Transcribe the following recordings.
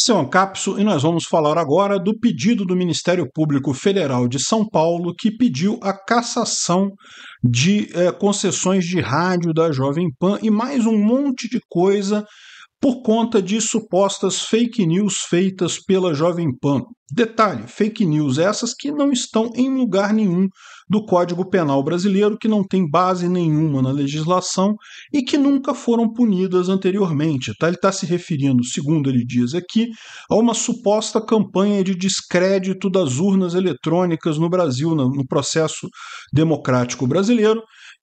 Esse é o Ancapso e nós vamos falar agora do pedido do Ministério Público Federal de São Paulo que pediu a cassação de eh, concessões de rádio da Jovem Pan e mais um monte de coisa por conta de supostas fake news feitas pela Jovem Pan. Detalhe: fake news essas que não estão em lugar nenhum do Código Penal brasileiro que não tem base nenhuma na legislação e que nunca foram punidas anteriormente. Tá? Ele está se referindo, segundo ele diz aqui, a uma suposta campanha de descrédito das urnas eletrônicas no Brasil, no processo democrático brasileiro,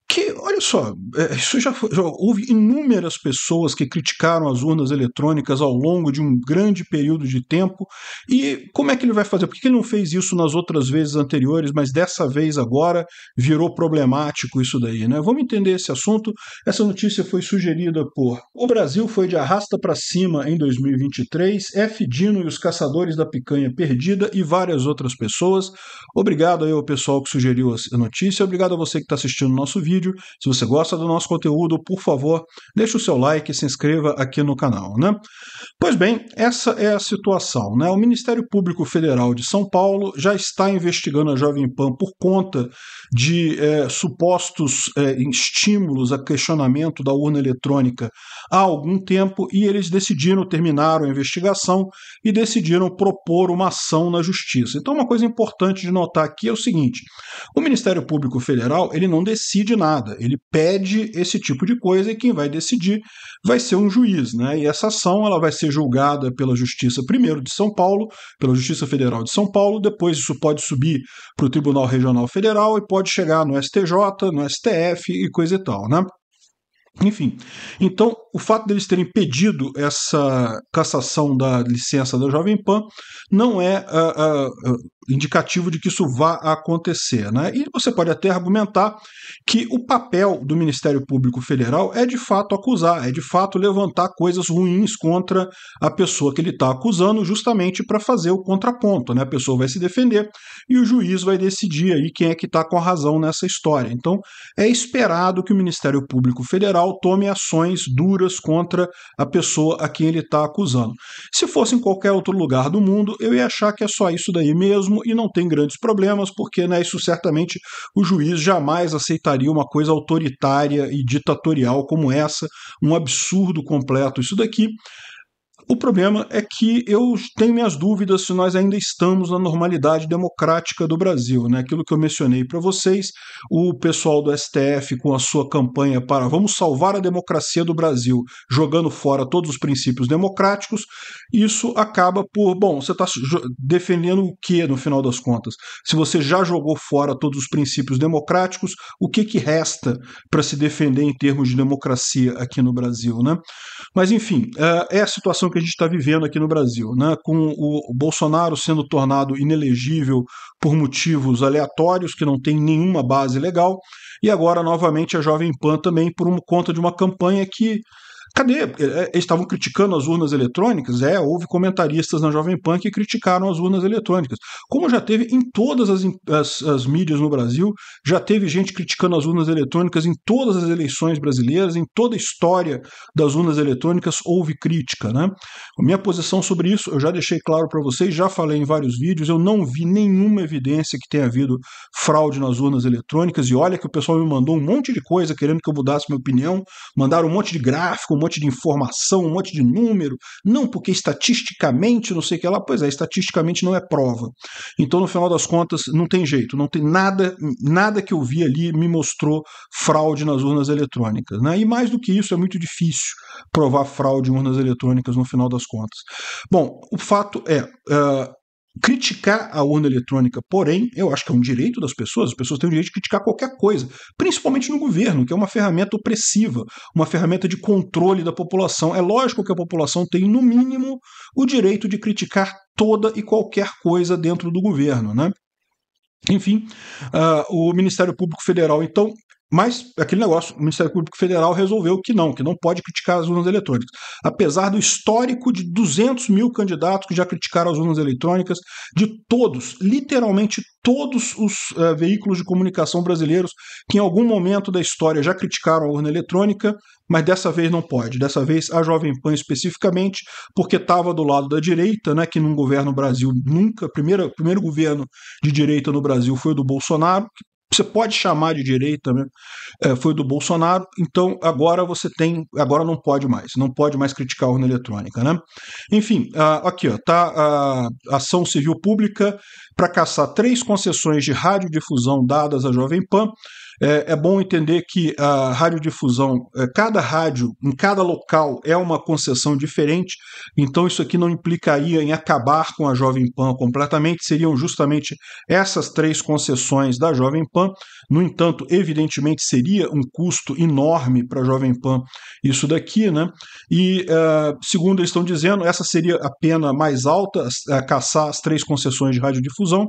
que, olha só, é, isso já, foi, já, houve inúmeras pessoas que criticaram as urnas eletrônicas ao longo de um grande período de tempo. E como é que ele vai fazer? Por que ele não fez isso nas outras vezes anteriores, mas dessa vez agora virou problemático isso daí, né? Vamos entender esse assunto. Essa notícia foi sugerida por O Brasil foi de arrasta para cima em 2023, F. Dino e os Caçadores da Picanha Perdida e várias outras pessoas. Obrigado aí ao pessoal que sugeriu a notícia, obrigado a você que está assistindo o nosso vídeo vídeo. Se você gosta do nosso conteúdo, por favor, deixe o seu like e se inscreva aqui no canal. Né? Pois bem, essa é a situação. Né? O Ministério Público Federal de São Paulo já está investigando a Jovem Pan por conta de é, supostos é, estímulos a questionamento da urna eletrônica há algum tempo e eles decidiram, terminaram a investigação e decidiram propor uma ação na justiça. Então, uma coisa importante de notar aqui é o seguinte: o Ministério Público Federal ele não decide nada nada. Ele pede esse tipo de coisa e quem vai decidir vai ser um juiz, né? E essa ação ela vai ser julgada pela Justiça primeiro de São Paulo, pela Justiça Federal de São Paulo, depois isso pode subir para o Tribunal Regional Federal e pode chegar no STJ, no STF e coisa e tal, né? Enfim, então o fato deles terem pedido essa cassação da licença da Jovem Pan não é uh, uh, indicativo de que isso vá acontecer. Né? E você pode até argumentar que o papel do Ministério Público Federal é de fato acusar, é de fato levantar coisas ruins contra a pessoa que ele está acusando, justamente para fazer o contraponto. Né? A pessoa vai se defender e o juiz vai decidir aí quem é que está com a razão nessa história. Então é esperado que o Ministério Público Federal tome ações duras contra a pessoa a quem ele está acusando. Se fosse em qualquer outro lugar do mundo, eu ia achar que é só isso daí mesmo mesmo e não tem grandes problemas, porque né, isso certamente o juiz jamais aceitaria uma coisa autoritária e ditatorial como essa, um absurdo completo isso daqui. O problema é que eu tenho minhas dúvidas se nós ainda estamos na normalidade democrática do Brasil. Né? Aquilo que eu mencionei para vocês, o pessoal do STF com a sua campanha para vamos salvar a democracia do Brasil, jogando fora todos os princípios democráticos, isso acaba por, bom, você está defendendo o que no final das contas? Se você já jogou fora todos os princípios democráticos, o que, que resta para se defender em termos de democracia aqui no Brasil? Né? Mas enfim, eh, é a situação que que a gente está vivendo aqui no Brasil, né? com o Bolsonaro sendo tornado inelegível por motivos aleatórios que não tem nenhuma base legal, e agora novamente a Jovem Pan também por conta de uma campanha que Cadê? É, eles estavam criticando as urnas eletrônicas? É, houve comentaristas na Jovem Pan que criticaram as urnas eletrônicas. Como já teve em todas as, as, as, mídias no Brasil, já teve gente criticando as urnas eletrônicas em todas as eleições brasileiras, em toda a história das urnas eletrônicas houve crítica. Né? A minha posição sobre isso eu já deixei claro para vocês, já falei em vários vídeos, eu não vi nenhuma evidência que tenha havido fraude nas urnas eletrônicas, e olha que o pessoal me mandou um monte de coisa querendo que eu mudasse minha opinião, mandaram um monte de gráfico, um monte de informação, um monte de número, não porque estatisticamente não sei o que lá, pois é, estatisticamente não é prova. Então, no final das contas, não tem jeito, não tem nada, nada que eu vi ali me mostrou fraude nas urnas eletrônicas. Né? E mais do que isso, é muito difícil provar fraude em urnas eletrônicas no final das contas. Bom, o fato é, uh, Criticar a urna eletrônica, porém, eu acho que é um direito das pessoas, as pessoas têm o direito de criticar qualquer coisa, principalmente no governo, que é uma ferramenta opressiva, uma ferramenta de controle da população. É lógico que a população tem, no mínimo, o direito de criticar toda e qualquer coisa dentro do governo, né? Enfim, uh, o Ministério Público Federal, então, mas aquele negócio, o Ministério Público Federal resolveu que não, que não pode criticar as urnas eletrônicas. Apesar do histórico de 200 mil candidatos que já criticaram as urnas eletrônicas, de todos, literalmente todos os uh, veículos de comunicação brasileiros que em algum momento da história já criticaram a urna eletrônica, mas dessa vez não pode. Dessa vez a Jovem Pan especificamente, porque estava do lado da direita, né, que não governa o Brasil nunca. Primeiro, primeiro governo de direita no Brasil foi o do Bolsonaro, que você pode chamar de direita mesmo, né? é, foi do Bolsonaro, então agora você tem, agora não pode mais, não pode mais criticar a urna eletrônica, né? Enfim, uh, aqui ó, tá a ah, ação civil pública para caçar três concessões de radiodifusão dadas à Jovem Pan, é, é bom entender que a radiodifusão, é, cada rádio em cada local é uma concessão diferente, então isso aqui não implicaria em acabar com a Jovem Pan completamente, seriam justamente essas três concessões da Jovem Pan. No entanto, evidentemente seria um custo enorme para a Jovem Pan isso daqui, né? E uh, segundo eles estão dizendo, essa seria a pena mais alta, uh, caçar as três concessões de radiodifusão.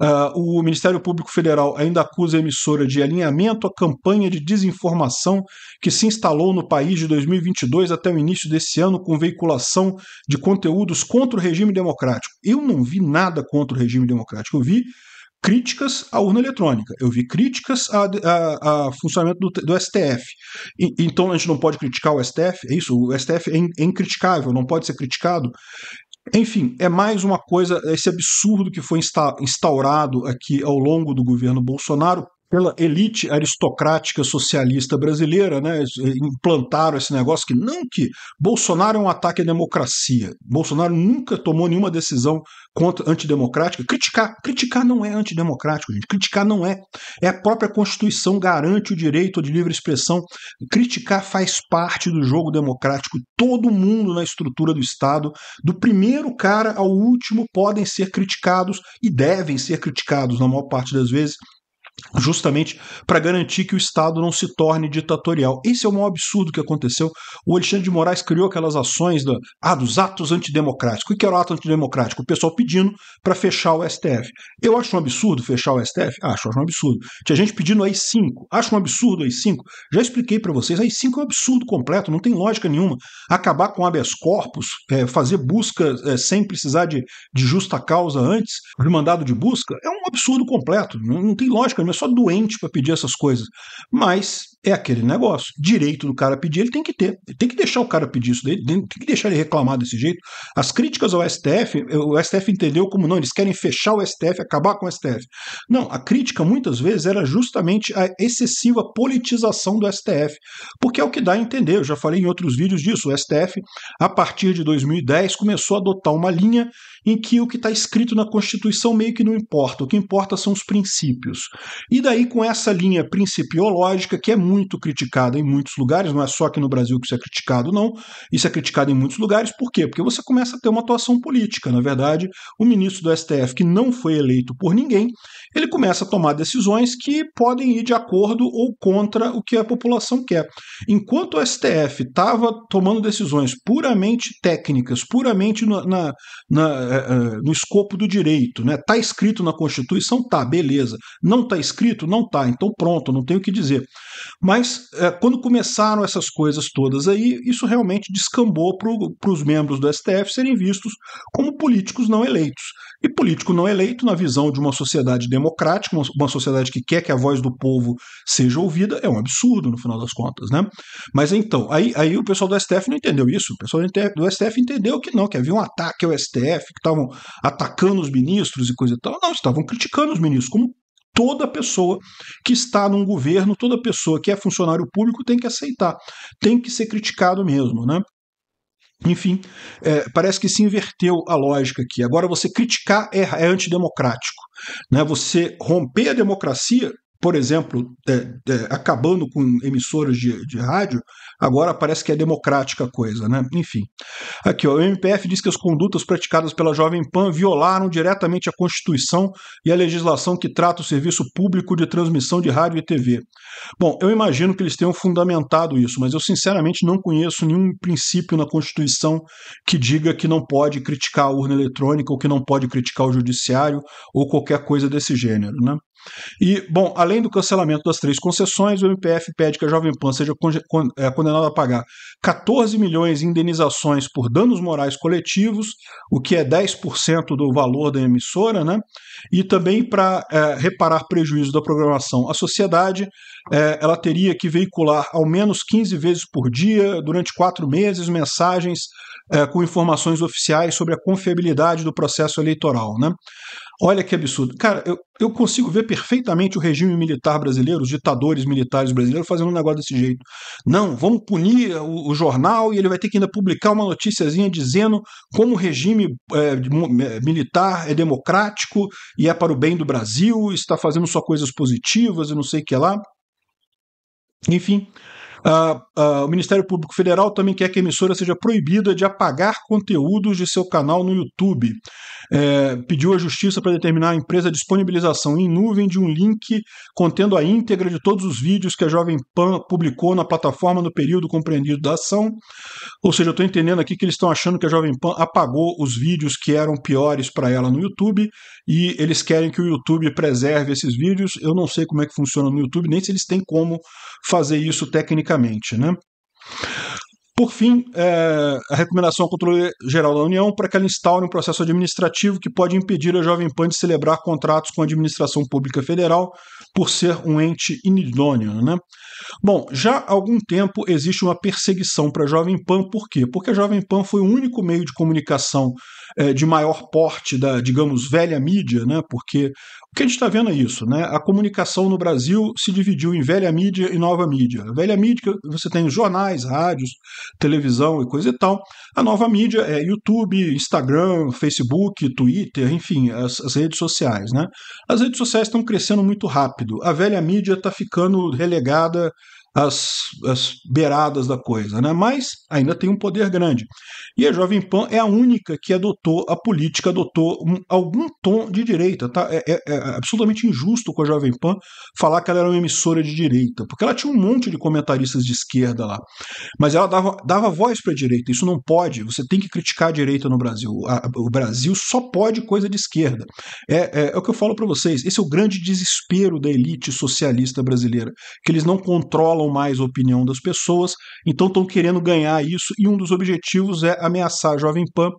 Uh, o Ministério Público Federal ainda acusa a emissora de alinhamento acompanhamento à campanha de desinformação que se instalou no país de 2022 até o início desse ano com veiculação de conteúdos contra o regime democrático. Eu não vi nada contra o regime democrático, eu vi críticas à urna eletrônica, eu vi críticas ao funcionamento do, do STF. E, então a gente não pode criticar o STF, é isso? O STF é, in, é incriticável, não pode ser criticado. Enfim, é mais uma coisa, esse absurdo que foi instaurado aqui ao longo do governo Bolsonaro pela elite aristocrática socialista brasileira, né? Eh, implantaram esse negócio que não que Bolsonaro é um ataque à democracia. Bolsonaro nunca tomou nenhuma decisão contra antidemocrática. Criticar, criticar não é antidemocrático, gente. Criticar não é. É a própria Constituição garante o direito de livre expressão. Criticar faz parte do jogo democrático. Todo mundo na estrutura do Estado, do primeiro cara ao último, podem ser criticados e devem ser criticados na maior parte das vezes justamente para garantir que o Estado não se torne ditatorial. Esse é o maior absurdo que aconteceu. O Alexandre de Moraes criou aquelas ações da, ah, dos atos antidemocráticos. O que era o ato antidemocrático? O pessoal pedindo para fechar o STF. Eu acho um absurdo fechar o STF? Acho, acho um absurdo. Tinha gente pedindo aí cinco Acho um absurdo aí cinco Já expliquei para vocês, aí cinco é um absurdo completo, não tem lógica nenhuma. Acabar com habeas corpus, é, fazer busca é, sem precisar de, de justa causa antes, de mandado de busca, é um absurdo completo. Não, não tem lógica não é só doente para pedir essas coisas. Mas é aquele negócio. Direito do cara pedir, ele tem que ter. Ele tem que deixar o cara pedir isso dele, tem que deixar ele reclamar desse jeito. As críticas ao STF, o STF entendeu como não, eles querem fechar o STF, acabar com o STF. Não, a crítica muitas vezes era justamente a excessiva politização do STF, porque é o que dá a entender. Eu já falei em outros vídeos disso. O STF, a partir de 2010, começou a adotar uma linha em que o que está escrito na Constituição meio que não importa, o que importa são os princípios. E daí, com essa linha principiológica, que é muito criticada em muitos lugares, não é só aqui no Brasil que isso é criticado, não, isso é criticado em muitos lugares, por quê? Porque você começa a ter uma atuação política. Na verdade, o ministro do STF, que não foi eleito por ninguém, ele começa a tomar decisões que podem ir de acordo ou contra o que a população quer. Enquanto o STF estava tomando decisões puramente técnicas, puramente no, na, na, eh, eh, no escopo do direito, né? Tá escrito na Constituição, tá, beleza. Não tá escrito? Não está, então pronto, não tenho o que dizer. Mas é, quando começaram essas coisas todas aí, isso realmente descambou para os membros do STF serem vistos como políticos não eleitos. E político não eleito, na visão de uma sociedade democrática, uma, sociedade que quer que a voz do povo seja ouvida, é um absurdo, no final das contas, né? Mas então, aí, aí o pessoal do STF não entendeu isso, o pessoal do STF entendeu que não, que havia um ataque ao STF, que estavam atacando os ministros e coisa e tal. Não, estavam criticando os ministros, como toda pessoa que está num governo, toda pessoa que é funcionário público tem que aceitar, tem que ser criticado mesmo, né? Enfim, é, parece que se inverteu a lógica aqui. Agora você criticar é, é antidemocrático. Né? Você romper a democracia por exemplo, é, é, acabando com emissoras de, de, rádio, agora parece que é democrática a coisa, né? Enfim. Aqui, ó, o MPF diz que as condutas praticadas pela Jovem Pan violaram diretamente a Constituição e a legislação que trata o serviço público de transmissão de rádio e TV. Bom, eu imagino que eles tenham fundamentado isso, mas eu sinceramente não conheço nenhum princípio na Constituição que diga que não pode criticar a urna eletrônica ou que não pode criticar o judiciário ou qualquer coisa desse gênero, né? E, bom, além do cancelamento das três concessões, o MPF pede que a Jovem Pan seja é, condenada a pagar 14 milhões em indenizações por danos morais coletivos, o que é 10% do valor da emissora, né? E também para é, reparar prejuízo da programação à sociedade, é, ela teria que veicular ao menos 15 vezes por dia, durante quatro meses, mensagens é, com informações oficiais sobre a confiabilidade do processo eleitoral. Né? Olha que absurdo. Cara, eu, eu consigo ver perfeitamente o regime militar brasileiro, os ditadores militares brasileiros, fazendo um negócio desse jeito. Não, vamos punir o, o jornal e ele vai ter que ainda publicar uma noticiazinha dizendo como o regime é, é militar é democrático e é para o bem do Brasil, está fazendo só coisas positivas e não sei o que lá. Enfim. Uh, uh, o Ministério Público Federal também quer que a emissora seja proibida de apagar conteúdos de seu canal no YouTube é, pediu à justiça para determinar a empresa a disponibilização em nuvem de um link contendo a íntegra de todos os vídeos que a Jovem Pan publicou na plataforma no período compreendido da ação. Ou seja, eu estou entendendo aqui que eles estão achando que a Jovem Pan apagou os vídeos que eram piores para ela no YouTube e eles querem que o YouTube preserve esses vídeos. Eu não sei como é que funciona no YouTube, nem se eles têm como fazer isso tecnicamente, né? Por fim, é, a recomendação ao controle geral da União para que ela instaure um processo administrativo que pode impedir a Jovem Pan de celebrar contratos com a administração pública federal por ser um ente inidôneo. Né? Bom, já há algum tempo existe uma perseguição para a Jovem Pan, por quê? Porque a Jovem Pan foi o único meio de comunicação é, de maior porte da, digamos, velha mídia, né? porque o que a gente está vendo é isso, né? A comunicação no Brasil se dividiu em velha mídia e nova mídia. A velha mídia, você tem jornais, rádios, televisão e coisa e tal. A nova mídia é YouTube, Instagram, Facebook, Twitter, enfim, as, as redes sociais, né? As redes sociais estão crescendo muito rápido. A velha mídia está ficando relegada as, as beiradas da coisa, né? mas ainda tem um poder grande. E a Jovem Pan é a única que adotou a política, adotou um, algum tom de direita. Tá? É, é, é, absolutamente injusto com a Jovem Pan falar que ela era uma emissora de direita, porque ela tinha um monte de comentaristas de esquerda lá, mas ela dava, dava voz para a direita. Isso não pode, você tem que criticar a direita no Brasil. A, o Brasil só pode coisa de esquerda. É, é, é o que eu falo para vocês, esse é o grande desespero da elite socialista brasileira, que eles não controlam ou mais opinião das pessoas, então estão querendo ganhar isso e um dos objetivos é ameaçar a Jovem Pan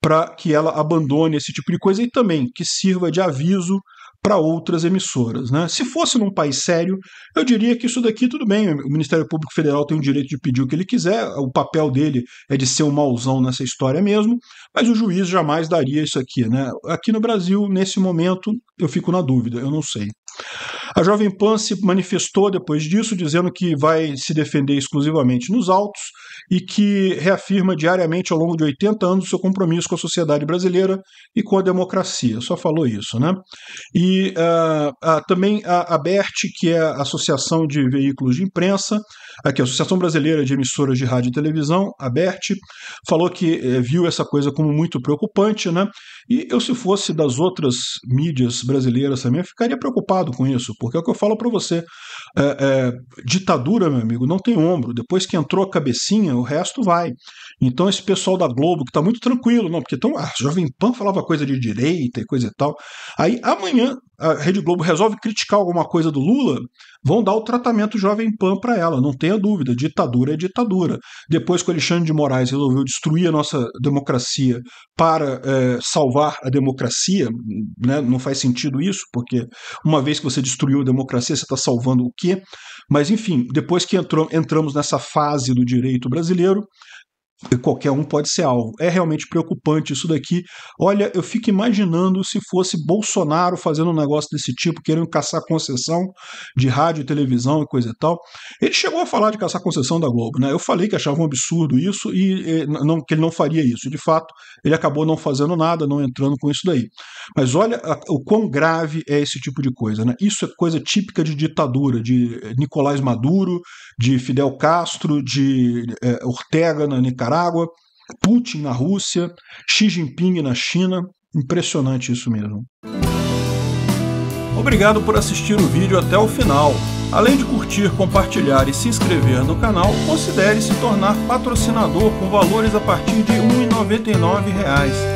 para que ela abandone esse tipo de coisa e também que sirva de aviso para outras emissoras. Né? Se fosse num país sério, eu diria que isso daqui tudo bem. O Ministério Público Federal tem o direito de pedir o que ele quiser, o papel dele é de ser um mauzão nessa história mesmo, mas o juiz jamais daria isso aqui. Né? Aqui no Brasil, nesse momento, eu fico na dúvida, eu não sei. A Jovem Pan se manifestou depois disso, dizendo que vai se defender exclusivamente nos autos e que reafirma diariamente ao longo de 80 anos seu compromisso com a sociedade brasileira e com a democracia. Só falou isso, né? E uh, uh, também a, a BERT, que é a Associação de Veículos de Imprensa, aqui, é a Associação Brasileira de Emissoras de Rádio e Televisão, a BERT, falou que eh, viu essa coisa como muito preocupante, né? E eu, se fosse das outras mídias brasileiras também, ficaria preocupado com isso, porque é o que eu falo para você. É, é, ditadura, meu amigo, não tem ombro. Depois que entrou a cabecinha, o resto vai. Então, esse pessoal da Globo, que está muito tranquilo, não, porque tão a Jovem Pan falava coisa de direita e coisa e tal. Aí amanhã a Rede Globo resolve criticar alguma coisa do Lula, vão dar o tratamento Jovem Pan para ela, não tenha dúvida. Ditadura é ditadura. Depois que o Alexandre de Moraes resolveu destruir a nossa democracia para é, salvar a democracia, né, não faz sentido isso, porque uma vez que você destruiu a democracia, você está salvando o quê? Mas, enfim, depois que entrou, entramos nessa fase do direito brasileiro, qualquer um pode ser alvo. É realmente preocupante isso daqui. Olha, eu fico imaginando se fosse Bolsonaro fazendo um negócio desse tipo, querendo caçar concessão de rádio, televisão e coisa e tal. Ele chegou a falar de caçar concessão da Globo, né? Eu falei que achava um absurdo isso e, e não, que ele não faria isso. De fato, ele acabou não fazendo nada, não entrando com isso daí. Mas olha a, o quão grave é esse tipo de coisa, né? Isso é coisa típica de ditadura, de eh, Nicolás Maduro, de Fidel Castro, de é, Ortega na né, Nicarágua, Nicarágua, Putin na Rússia, Xi Jinping na China. Impressionante isso mesmo. Obrigado por assistir o vídeo até o final. Além de curtir, compartilhar e se inscrever no canal, considere se tornar patrocinador com valores a partir de R$ 1,99